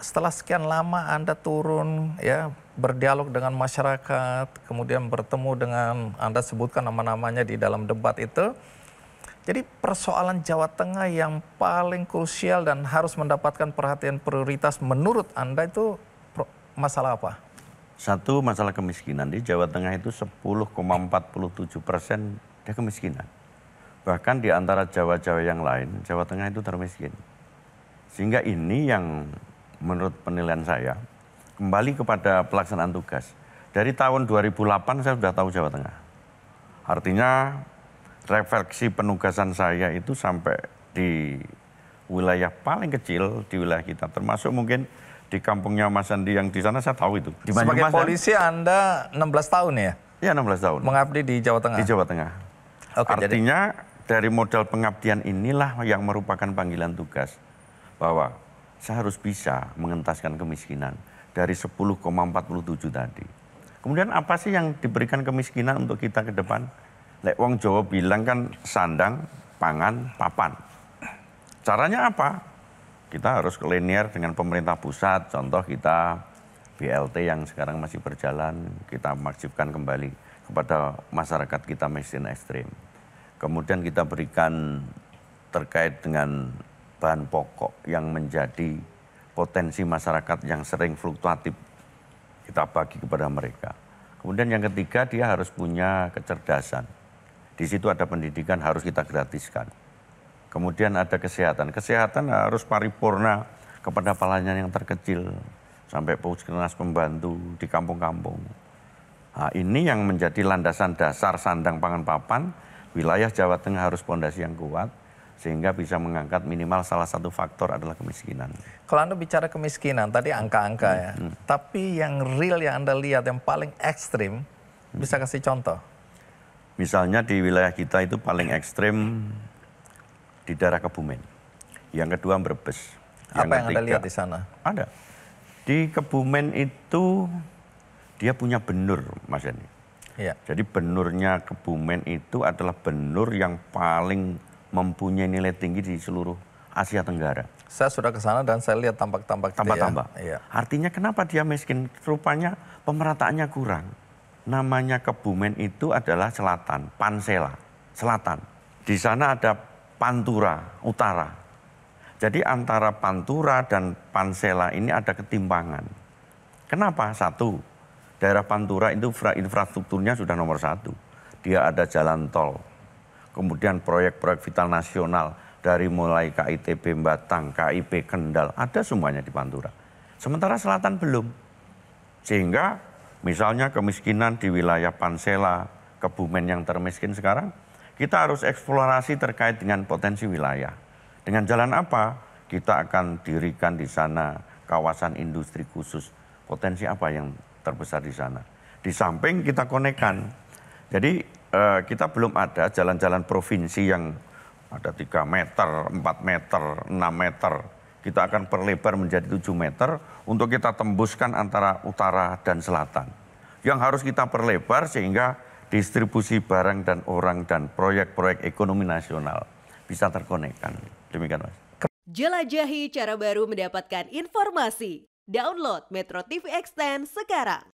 setelah sekian lama Anda turun ya berdialog dengan masyarakat, kemudian bertemu dengan Anda sebutkan nama-namanya di dalam debat itu. Jadi persoalan Jawa Tengah yang paling krusial dan harus mendapatkan perhatian prioritas menurut Anda itu masalah apa? Satu masalah kemiskinan di Jawa Tengah itu 10,47 persen dia kemiskinan. Bahkan di antara Jawa-Jawa yang lain, Jawa Tengah itu termiskin. Sehingga ini yang menurut penilaian saya, kembali kepada pelaksanaan tugas. Dari tahun 2008 saya sudah tahu Jawa Tengah. Artinya refleksi penugasan saya itu sampai di wilayah paling kecil di wilayah kita, termasuk mungkin di kampungnya Mas Andi yang di sana saya tahu itu. Di Sebagai Mas polisi dan... Anda 16 tahun ya? Iya 16 tahun. Mengabdi di Jawa Tengah? Di Jawa Tengah. Oke, Artinya jadi... dari modal pengabdian inilah yang merupakan panggilan tugas. Bahwa saya harus bisa mengentaskan kemiskinan dari 10,47 tadi. Kemudian apa sih yang diberikan kemiskinan untuk kita ke depan? Lek wong Jawa bilang kan sandang, pangan, papan. Caranya apa? Kita harus linear dengan pemerintah pusat. Contoh kita BLT yang sekarang masih berjalan, kita masifkan kembali kepada masyarakat kita miskin ekstrim. Kemudian kita berikan terkait dengan bahan pokok yang menjadi potensi masyarakat yang sering fluktuatif kita bagi kepada mereka. Kemudian yang ketiga dia harus punya kecerdasan. Di situ ada pendidikan harus kita gratiskan. Kemudian ada kesehatan. Kesehatan harus paripurna kepada pelayanan yang terkecil sampai puskesmas pembantu di kampung-kampung. Nah, ini yang menjadi landasan dasar sandang pangan papan. Wilayah Jawa Tengah harus pondasi yang kuat sehingga bisa mengangkat minimal salah satu faktor adalah kemiskinan. Kalau Anda bicara kemiskinan, tadi angka-angka ya, hmm, hmm. tapi yang real yang Anda lihat yang paling ekstrim, hmm. bisa kasih contoh? Misalnya di wilayah kita itu paling ekstrim di daerah Kebumen, yang kedua Brebes. Yang Apa yang ketiga, Anda lihat di sana? Ada. Di Kebumen itu dia punya benur, Mas Yani. Ya. Jadi benurnya Kebumen itu adalah benur yang paling mempunyai nilai tinggi di seluruh Asia Tenggara. Saya sudah ke sana dan saya lihat tampak-tampak. Tampak-tampak. Ya. Artinya kenapa dia miskin? Rupanya pemerataannya kurang. Namanya Kebumen itu adalah selatan, Pansela, selatan. Di sana ada Pantura, utara. Jadi antara Pantura dan Pansela ini ada ketimpangan. Kenapa? Satu, daerah Pantura itu infrastrukturnya sudah nomor satu. Dia ada jalan tol, kemudian proyek-proyek vital nasional dari mulai KITB Batang, KIP Kendal, ada semuanya di Pantura. Sementara selatan belum. Sehingga misalnya kemiskinan di wilayah Pansela, Kebumen yang termiskin sekarang, kita harus eksplorasi terkait dengan potensi wilayah. Dengan jalan apa? Kita akan dirikan di sana kawasan industri khusus. Potensi apa yang terbesar di sana? Di samping kita konekan. Jadi uh, kita belum ada jalan-jalan provinsi yang ada 3 meter, 4 meter, 6 meter. Kita akan perlebar menjadi 7 meter untuk kita tembuskan antara utara dan selatan. Yang harus kita perlebar sehingga distribusi barang dan orang dan proyek-proyek ekonomi nasional bisa terkonekkan. Demikian Mas. Jelajahi cara baru mendapatkan informasi. Download Metro TV Extend sekarang.